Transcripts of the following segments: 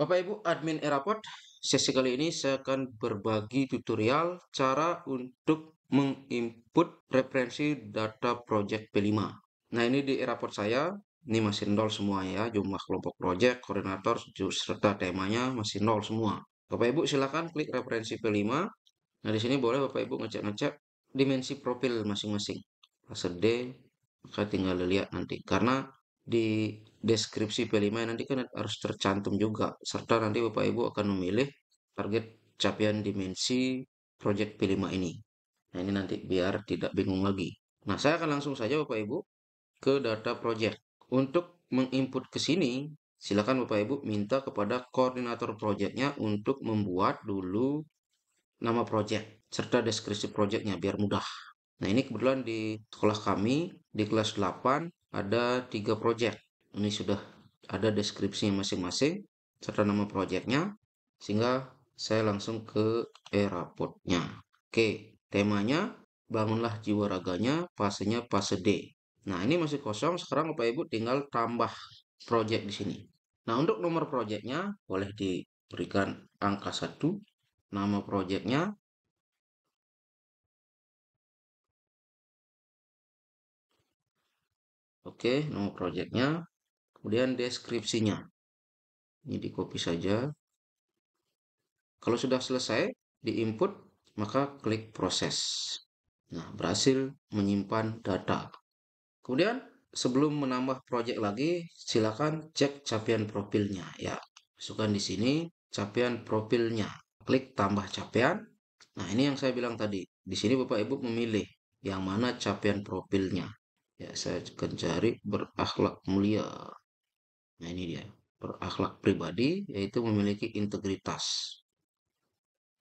Bapak Ibu admin Erapod, sesi kali ini saya akan berbagi tutorial cara untuk menginput referensi data project P5. Nah ini di Erapod saya, ini masih nol semua ya, jumlah kelompok project, koordinator, serta temanya masih nol semua. Bapak Ibu silakan klik referensi P5. Nah di sini boleh Bapak Ibu ngecek-ngecek dimensi profil masing-masing. Fase D, maka tinggal lihat nanti. Karena di deskripsi P5 ya, nanti kan harus tercantum juga serta nanti Bapak Ibu akan memilih target capaian dimensi project P5 ini. Nah, ini nanti biar tidak bingung lagi. Nah, saya akan langsung saja Bapak Ibu ke data project. Untuk menginput ke sini, silakan Bapak Ibu minta kepada koordinator projectnya untuk membuat dulu nama project serta deskripsi projectnya biar mudah. Nah, ini kebetulan di sekolah kami di kelas 8 ada tiga project. Ini sudah ada deskripsi masing-masing serta nama projectnya sehingga saya langsung ke e-rapportnya. Oke, temanya bangunlah jiwa raganya, Pasenya fase D. Nah, ini masih kosong, sekarang Bapak Ibu tinggal tambah project di sini. Nah, untuk nomor projectnya boleh diberikan angka satu. nama projectnya Oke, nama projectnya. Kemudian deskripsinya. Ini di copy saja. Kalau sudah selesai di input, maka klik proses. Nah, berhasil menyimpan data. Kemudian sebelum menambah proyek lagi, silakan cek capaian profilnya ya. Masukkan di sini capaian profilnya. Klik tambah capaian. Nah, ini yang saya bilang tadi. Di sini Bapak Ibu memilih yang mana capaian profilnya ya saya akan cari berakhlak mulia nah ini dia berakhlak pribadi yaitu memiliki integritas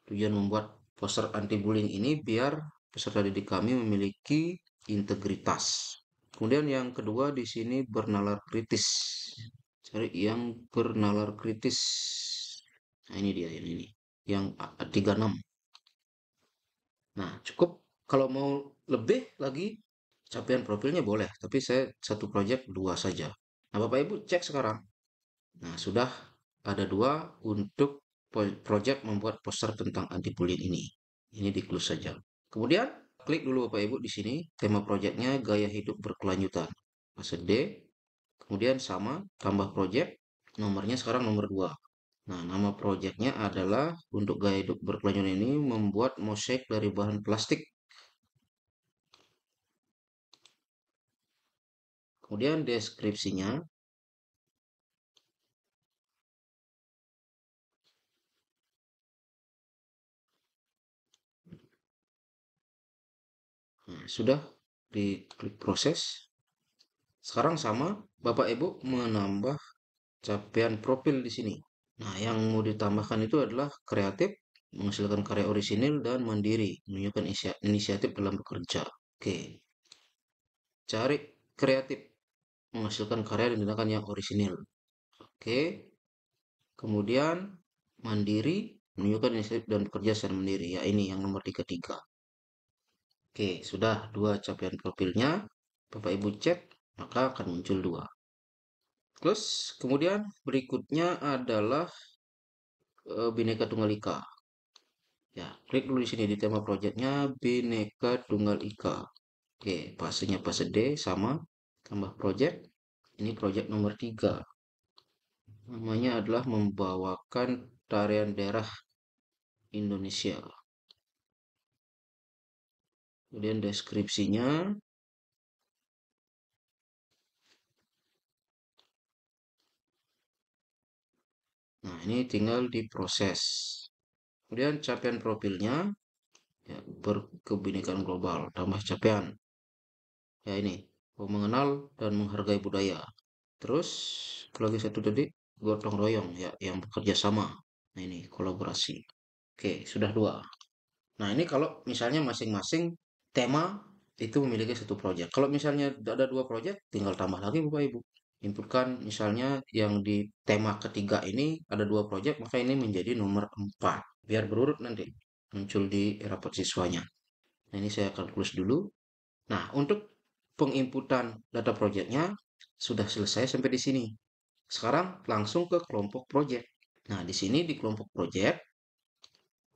tujuan membuat poster anti bullying ini biar peserta didik kami memiliki integritas kemudian yang kedua di sini bernalar kritis cari yang bernalar kritis nah ini dia yang ini. yang 36 nah cukup kalau mau lebih lagi capaian profilnya boleh, tapi saya satu project dua saja. Nah, Bapak Ibu cek sekarang. Nah, sudah ada dua untuk project membuat poster tentang anti bullying ini. Ini di close saja. Kemudian klik dulu Bapak Ibu di sini tema projectnya gaya hidup berkelanjutan. Fase D. Kemudian sama tambah project nomornya sekarang nomor dua. Nah, nama proyeknya adalah untuk gaya hidup berkelanjutan ini membuat mosaik dari bahan plastik Kemudian deskripsinya. Nah, sudah klik proses. Sekarang sama, Bapak Ibu menambah capaian profil di sini. Nah, yang mau ditambahkan itu adalah kreatif, menghasilkan karya orisinil, dan mandiri, menunjukkan inisiatif dalam bekerja. Oke. Cari kreatif menghasilkan karya dan tindakan yang orisinil. Oke. Kemudian mandiri menunjukkan inisiatif dan kerja secara mandiri. Ya ini yang nomor tiga tiga. Oke, sudah dua capaian profilnya. Bapak Ibu cek, maka akan muncul dua. Terus kemudian berikutnya adalah e, Bineka Tunggal Ika. Ya, klik dulu di sini di tema projectnya Bineka Tunggal Ika. Oke, pasenya fase D sama tambah project ini project nomor tiga, namanya adalah membawakan tarian daerah Indonesia kemudian deskripsinya nah ini tinggal diproses kemudian capaian profilnya ya, berkebinekaan global tambah capaian ya ini mengenal dan menghargai budaya. Terus, lagi satu tadi, gotong royong ya, yang bekerja sama. Nah ini kolaborasi. Oke, sudah dua. Nah ini kalau misalnya masing-masing tema itu memiliki satu proyek. Kalau misalnya ada dua proyek, tinggal tambah lagi Bapak Ibu. Inputkan misalnya yang di tema ketiga ini ada dua proyek, maka ini menjadi nomor empat. Biar berurut nanti muncul di rapot siswanya. Nah, ini saya akan tulis dulu. Nah, untuk penginputan data projectnya sudah selesai sampai di sini. Sekarang langsung ke kelompok project. Nah, di sini di kelompok project,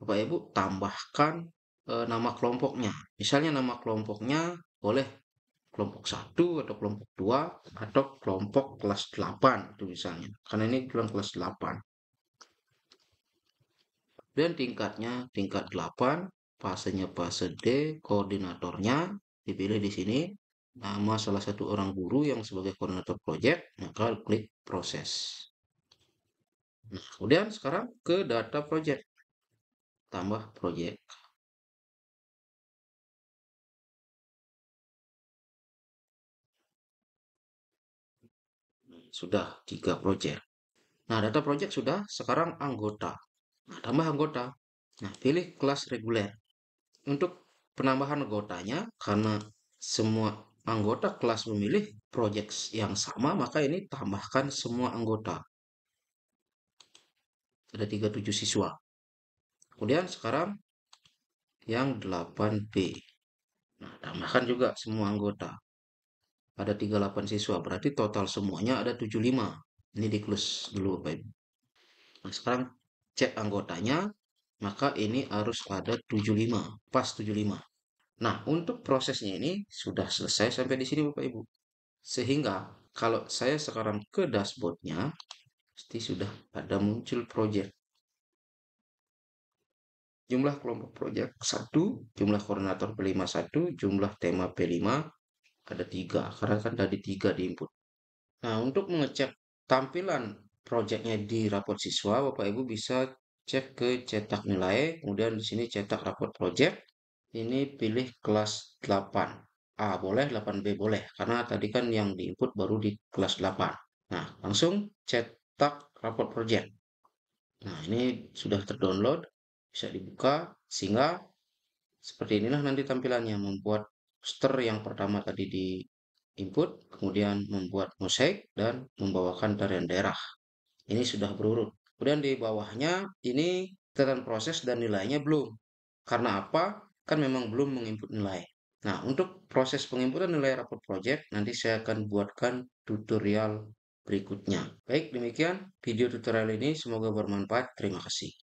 Bapak Ibu tambahkan e, nama kelompoknya. Misalnya nama kelompoknya boleh kelompok 1 atau kelompok 2 atau kelompok kelas 8 itu misalnya. Karena ini bilang kelas 8. Dan tingkatnya tingkat 8, pasenya fase D, koordinatornya dipilih di sini nama salah satu orang guru yang sebagai koordinator proyek, maka klik proses. Nah, kemudian sekarang ke data proyek Tambah proyek Sudah tiga proyek. Nah, data proyek sudah, sekarang anggota. Nah, tambah anggota. Nah, pilih kelas reguler. Untuk penambahan anggotanya, karena semua anggota kelas memilih proyek yang sama, maka ini tambahkan semua anggota. Ada 37 siswa. Kemudian sekarang yang 8B. Nah, tambahkan juga semua anggota. Ada 38 siswa, berarti total semuanya ada 75. Ini di close dulu Bapak Ibu. Nah, sekarang cek anggotanya, maka ini harus ada 75, pas 75. Nah, untuk prosesnya ini sudah selesai sampai di sini Bapak Ibu. Sehingga kalau saya sekarang ke dashboardnya, pasti sudah ada muncul project. Jumlah kelompok project 1, jumlah koordinator P5 1, jumlah tema P5 ada 3, karena kan tadi 3 di input. Nah, untuk mengecek tampilan projectnya di raport siswa, Bapak Ibu bisa cek ke cetak nilai, kemudian di sini cetak raport project, ini pilih kelas 8. A boleh, 8B boleh, karena tadi kan yang di input baru di kelas 8. Nah, langsung cetak raport project. Nah, ini sudah terdownload, bisa dibuka, sehingga seperti inilah nanti tampilannya, membuat poster yang pertama tadi di input, kemudian membuat mosaik, dan membawakan tarian daerah. Ini sudah berurut. Kemudian di bawahnya, ini catatan proses dan nilainya belum. Karena apa? kan memang belum menginput nilai. Nah, untuk proses penginputan nilai raport project, nanti saya akan buatkan tutorial berikutnya. Baik, demikian video tutorial ini. Semoga bermanfaat. Terima kasih.